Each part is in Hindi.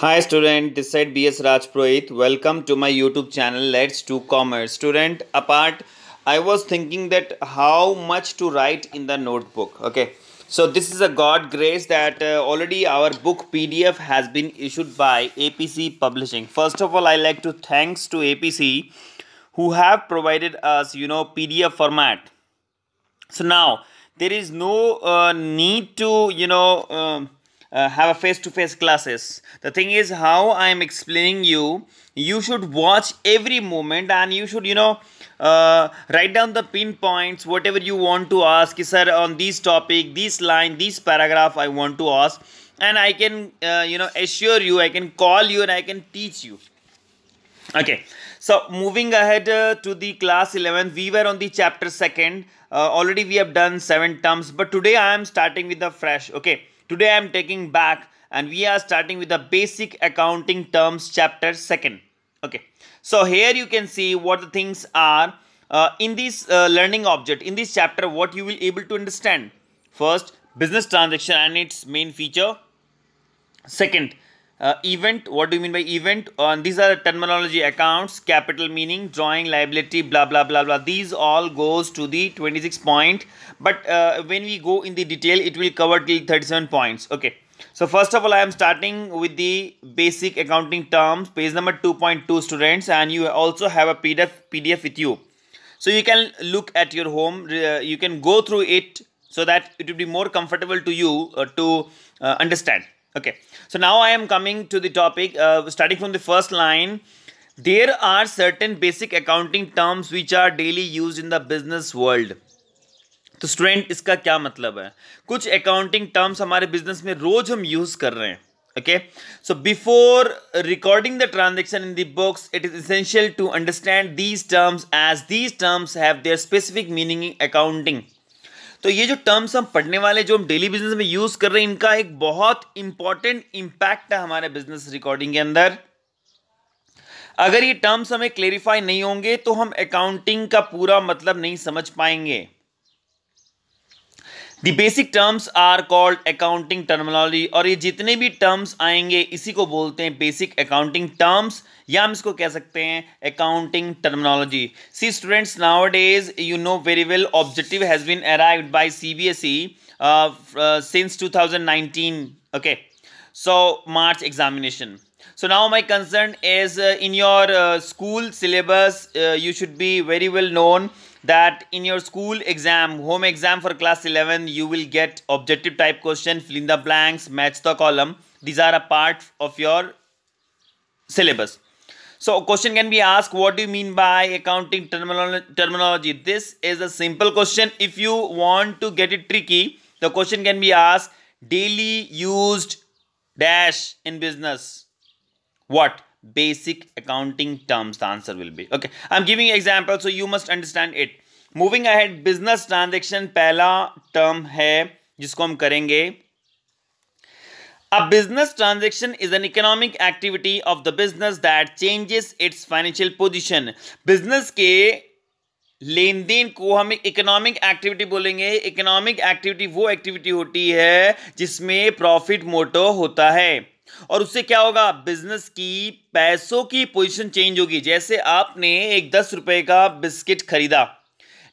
Hi student, this is BS Raj Prohit. Welcome to my YouTube channel Let's Do Commerce. Student, apart, I was thinking that how much to write in the notebook. Okay, so this is a God grace that uh, already our book PDF has been issued by APC Publishing. First of all, I like to thanks to APC who have provided us, you know, PDF format. So now, there is no uh, need to, you know, uh, uh, have a face-to-face classes. The thing is how I am explaining you, you should watch every moment and you should, you know, uh, write down the pinpoints, whatever you want to ask, sir, on this topic, this line, this paragraph I want to ask. And I can, uh, you know, assure you, I can call you and I can teach you. Okay, so moving ahead uh, to the class 11, we were on the chapter 2nd. Uh, already we have done 7 terms, but today I am starting with the fresh, okay. Today I am taking back and we are starting with the basic accounting terms chapter second. Okay. So here you can see what the things are uh, in this uh, learning object. In this chapter what you will able to understand. First business transaction and its main feature. Second uh, event what do you mean by event and uh, these are terminology accounts capital meaning drawing liability blah blah blah blah these all goes to the 26 point but uh, when we go in the detail it will cover till 37 points okay so first of all i am starting with the basic accounting terms page number 2.2 students and you also have a pdf pdf with you so you can look at your home uh, you can go through it so that it will be more comfortable to you uh, to uh, understand Okay, so now I am coming to the topic uh, starting from the first line. There are certain basic accounting terms which are daily used in the business world. तो स्टूडेंट इसका क्या मतलब है कुछ अकाउंटिंग टर्म्स हमारे बिजनेस में रोज हम use okay so before recording the transaction in the books it is essential to understand these terms as these terms have their specific meaning in accounting तो ये जो टर्म्स हम पढ़ने वाले जो हम डेली बिजनेस में यूज कर रहे हैं इनका एक बहुत इंपॉर्टेंट इंपैक्ट है हमारे बिजनेस रिकॉर्डिंग के अंदर अगर ये टर्म्स हमें क्लेरिफाई नहीं होंगे तो हम अकाउंटिंग का पूरा मतलब नहीं समझ पाएंगे the basic terms are called accounting terminology और ये जितने भी टर्म्स आएंगे इसी को बोलते हैं बेसिक अकाउंटिंग टर्म्स या हम इसको कह सकते हैं accounting terminology see students nowadays you know very well objective has been arrived by C B S E since two thousand nineteen okay so March examination so now my concern is uh, in your uh, school syllabus uh, you should be very well known that in your school exam, home exam for class 11, you will get objective type question, fill in the blanks, match the column. These are a part of your syllabus. So question can be asked, what do you mean by accounting terminology? This is a simple question. If you want to get it tricky, the question can be asked, daily used dash in business. What? basic accounting terms the answer will be okay i'm giving you example so you must understand it moving ahead business transaction pehla term hai jisko hum karenge A business transaction is an economic activity of the business that changes its financial position. Business ke लेन देन को हम इकोनॉमिक एक्टिविटी बोलेंगे इकोनॉमिक एक्टिविटी वो एक्टिविटी होती है जिसमें प्रॉफिट मोटो होता है और उससे क्या होगा बिजनेस की पैसों की पोजीशन चेंज होगी जैसे आपने एक दस रुपए का बिस्किट खरीदा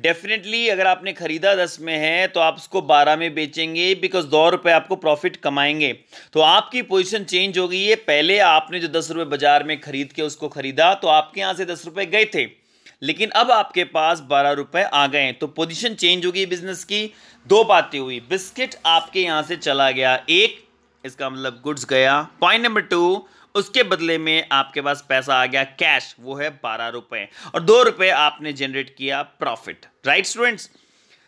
डेफिनेटली अगर आपने खरीदा दस में है तो आप उसको बारह में बेचेंगे बिकॉज दो रुपए आपको प्रॉफिट कमाएंगे तो आपकी पोजीशन चेंज हो गई है पहले आपने जो दस रुपए बाजार में खरीद के उसको खरीदा तो आपके यहां से दस रुपए गए थे लेकिन अब आपके पास बारह रुपए आ गए तो पोजीशन चेंज होगी बिजनेस की दो बातें हुई बिस्किट आपके यहां से चला गया एक इसका मतलब गुड्स गया पॉइंट नंबर टू उसके बदले में आपके पास पैसा आ गया कैश वो है बारह रुपए और दो रुपए आपने जनरेट किया प्रॉफिट राइट स्टूडेंट्स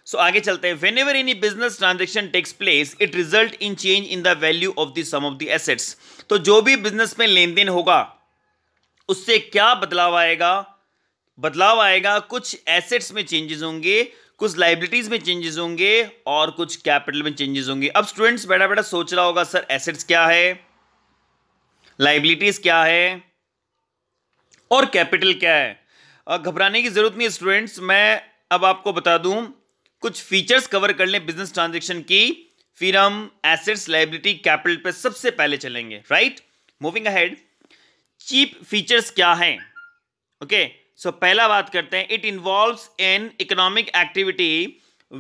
सो आगे चलते हैं whenever any business transaction takes place it result in change in the value of the sum of the assets तो जो भी बिजनेस में लेन देन होगा उससे क्या बदलाव आएगा बदलाव आएगा कुछ एसेट्स में चेंजेस होंगे कुछ लाइबिलिटीज में चेंजेस होंगे और कुछ कैपिटल में चेंजेस होंगे अब स्टूडेंट्स बैठा बैठा सोच रहा होगा सर एसेट्स क्या है लाइबिलिटीज क्या है और कैपिटल क्या है घबराने की जरूरत नहीं स्टूडेंट्स मैं अब आपको बता दूं कुछ फीचर्स कवर कर लें बिजनेस ट्रांजेक्शन की फिर हम एसेट्स लाइबिलिटी कैपिटल पर सबसे पहले चलेंगे right moving ahead chief features क्या हैं ओके okay? सो so, पहला बात करते हैं it involve an economic activity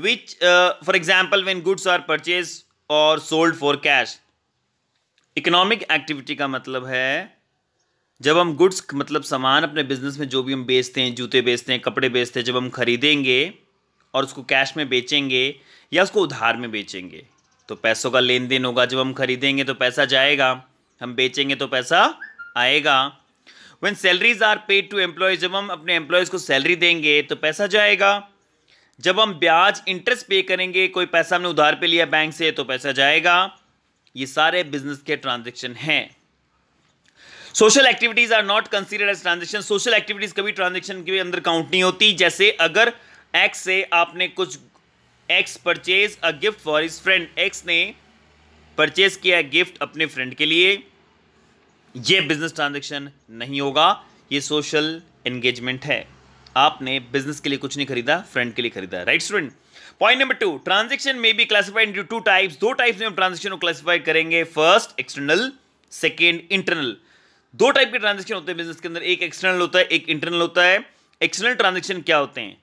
which for example when goods are purchase और sold for cash economic activity का मतलब है जब हम गुड्स मतलब सामान अपने बिजनेस में जो भी हम बेचते हैं जूते बेचते हैं कपड़े बेचते हैं जब हम खरीदेंगे और उसको कैश में बेचेंगे या उसको उधार में बेचेंगे तो पैसों का लेन देन होगा जब हम खरीदेंगे तो पैसा जाएगा हम बेचेंगे तो पैसा आएगा when salaries are paid to employees जब हम अपने एम्प्लॉयज़ को सैलरी देंगे तो पैसा जाएगा जब हम ब्याज इंटरेस्ट पे करेंगे कोई पैसा हमने उधार पे लिया बैंक से तो पैसा जाएगा ये सारे बिजनेस के ट्रांजेक्शन हैं social activities are not consider as transaction social activities कभी ट्रांजेक्शन के अंदर काउंट नहीं होती जैसे अगर एक्स से आपने कुछ X purchase a gift for his friend X ने परचेज किया गिफ्ट अपने फ्रेंड के लिए ये बिजनेस ट्रांजेक्शन नहीं होगा ये सोशल एंगेजमेंट है आपने बिजनेस के लिए कुछ नहीं खरीदा फ्रेंड के लिए खरीदा right student point number two transaction में be classified into two types दो टाइप्स में हम ट्रांजेक्शन को क्लासिफाई करेंगे फर्स्ट एक्सटर्नल सेकेंड इंटरनल दो टाइप के ट्रांजेक्शन होते हैं बिजनेस के अंदर एक एक्सटर्नल होता है एक इंटरनल होता है एक्सटर्नल ट्रांजेक्शन क्या होते हैं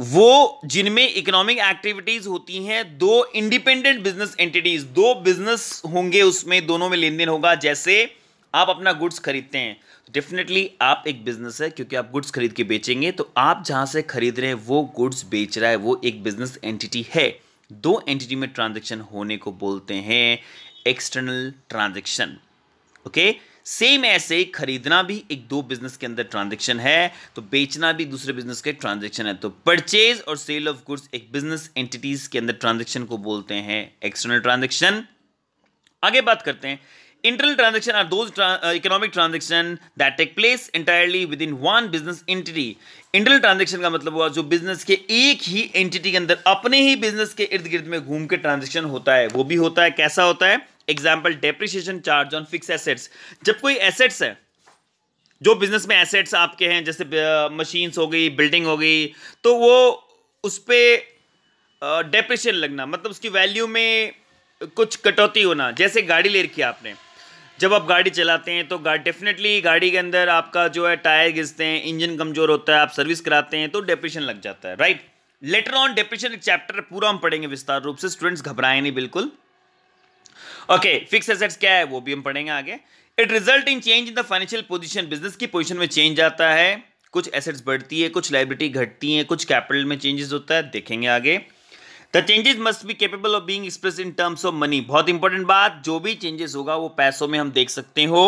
वो जिनमें इकोनॉमिक एक्टिविटीज होती हैं दो इंडिपेंडेंट बिजनेस एंटिटीज दो बिजनेस होंगे उसमें दोनों में लेन देन होगा जैसे आप अपना गुड्स खरीदते हैं डेफिनेटली आप एक बिजनेस है क्योंकि आप गुड्स खरीद के बेचेंगे तो आप जहां से खरीद रहे हैं वो गुड्स बेच रहा है वो एक बिजनेस एंटिटी है दो एंटिटी में ट्रांजेक्शन होने को बोलते हैं external transaction okay okay? Same ऐसे खरीदना भी एक दो बिजनेस के अंदर ट्रांजेक्शन है तो बेचना भी दूसरे बिजनेस के ट्रांजेक्शन है तो परचेज और सेल ऑफ गुड्स एक बिजनेस एंटिटीज के अंदर ट्रांजेक्शन को बोलते हैं एक्सटर्नल ट्रांजेक्शन आगे बात करते हैं internal transaction are those economic transaction that take place entirely within one business entity internal transaction का मतलब हुआ जो बिजनेस के एक ही एंटिटी के अंदर अपने ही बिजनेस के इर्द गिर्द में घूम के ट्रांजेक्शन होता है वो भी होता है कैसा होता है example depreciation charge on fix assets जब कोई एसेट्स है जो बिजनेस में एसेट्स आपके हैं जैसे मशीन्स हो गई बिल्डिंग हो गई तो वो उस पर डेप्रिशन लगना मतलब उसकी वैल्यू में कुछ कटौती होना जैसे गाड़ी ले रखी आपने जब आप गाड़ी चलाते हैं तो गाड़ी डेफिनेटली गाड़ी के अंदर आपका जो है टायर घिसते हैं इंजन कमज़ोर होता है आप सर्विस कराते हैं तो डेप्रिशन लग जाता है right later on depreciation chapter पूरा हम पढ़ेंगे विस्तार रूप से स्टूडेंट्स घबराएं नहीं बिल्कुल ओके फिक्स एसेट्स क्या है वो भी हम पढ़ेंगे आगे it result in change in the financial position business की पोजिशन में चेंज आता है कुछ एसेट्स बढ़ती है कुछ लाइबिलिटी घटती है कुछ कैपिटल में चेंजेस होता है देखेंगे आगे the changes must be capable of being express in terms of money बहुत इंपॉर्टेंट बात जो भी चेंजेस होगा वो पैसों में हम देख सकते हो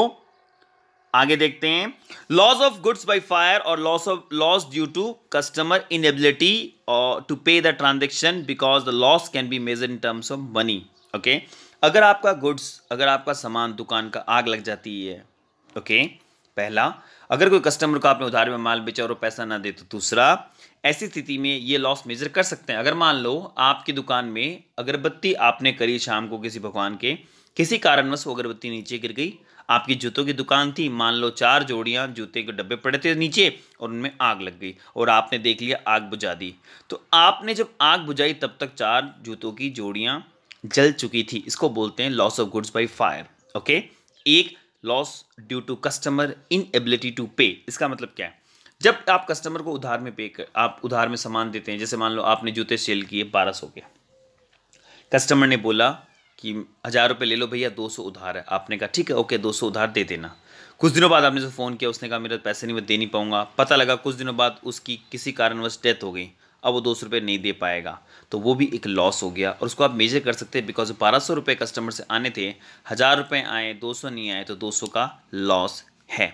आगे देखते हैं loss of goods by fire और loss of loss due to customer inability ability to pay the transaction because the loss can be measure in terms of money okay अगर आपका गुड्स अगर आपका सामान दुकान का आग लग जाती है ओके पहला अगर कोई कस्टमर को आपने उधार में माल बेचा और पैसा ना दे तो दूसरा ऐसी स्थिति में ये लॉस मेजर कर सकते हैं अगर मान लो आपकी दुकान में अगरबत्ती आपने करी शाम को किसी भगवान के किसी कारणवश वो अगरबत्ती नीचे गिर गई आपकी जूतों की दुकान थी मान लो चार जोड़ियाँ जूते के डब्बे पड़े थे नीचे और उनमें आग लग गई और आपने देख लिया आग बुझा दी तो आपने जब आग बुझाई तब तक चार जूतों की जोड़ियां जल चुकी थी इसको बोलते हैं loss of goods by fire okay एक loss due to customer inability to pay इसका मतलब क्या है जब आप कस्टमर को उधार में पे कर आप उधार में सामान देते हैं जैसे मान लो आपने जूते सेल किए बारह सौ के कस्टमर ने बोला कि हज़ार रुपये ले लो भैया दो सौ उधार है आपने कहा ठीक है ओके दो सौ उधार दे देना कुछ दिनों बाद आपने जो फ़ोन किया उसने कहा मेरे पैसे नहीं मैं दे नहीं पाऊंगा पता लगा कुछ दिनों बाद उसकी किसी कारणवश डेथ हो गई अब वो दो सौ रुपये नहीं दे पाएगा तो वो भी एक लॉस हो गया और उसको आप मेजर कर सकते हैं बिकॉज बारह सौ रुपये कस्टमर से आने थे हज़ार रुपये आए दो सौ नहीं आए तो दो सौ का लॉस है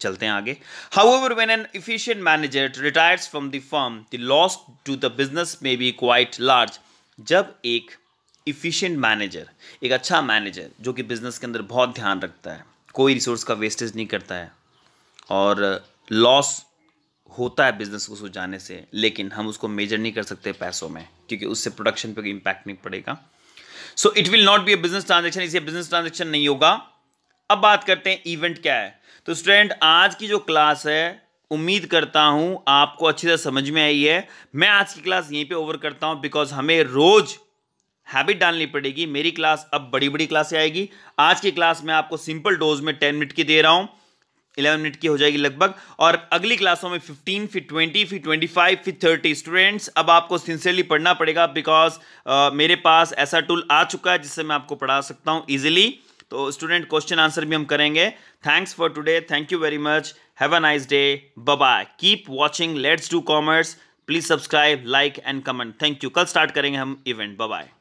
चलते हैं आगे however when an efficient manager retires from the firm the loss to the business में बी क्वाइट लार्ज जब एक इफ़िशियंट मैनेजर एक अच्छा मैनेजर जो कि बिजनेस के अंदर बहुत ध्यान रखता है कोई रिसोर्स का वेस्टेज नहीं करता है और लॉस होता है बिज़नेस को सुलझाने से लेकिन हम उसको मेजर नहीं कर सकते पैसों में क्योंकि उससे प्रोडक्शन पर इंपैक्ट नहीं पड़ेगा so it will not be a business transaction इसे बिजनेस ट्रांजेक्शन नहीं होगा अब बात करते हैं इवेंट क्या है तो स्टूडेंट आज की जो क्लास है उम्मीद करता हूं आपको अच्छी तरह समझ में आई है मैं आज की क्लास यहीं पे ओवर करता हूं बिकॉज हमें रोज हैबिट डालनी पड़ेगी मेरी क्लास अब बड़ी बड़ी क्लासें आएगी आज की क्लास में आपको सिंपल डोज में टेन मिनट की दे रहा हूं 11 मिनट की हो जाएगी लगभग और अगली क्लासों में 15 फिर 20 फिर 25 फिर 30 स्टूडेंट्स अब आपको सिंसियरली पढ़ना पड़ेगा बिकॉज मेरे पास ऐसा टूल आ चुका है जिससे मैं आपको पढ़ा सकता हूँ ईजिली तो स्टूडेंट क्वेश्चन आंसर भी हम करेंगे thanks for today thank you very much have a nice day bye keep watching let's do commerce please subscribe like and comment thank you कल स्टार्ट करेंगे हम इवेंट बाय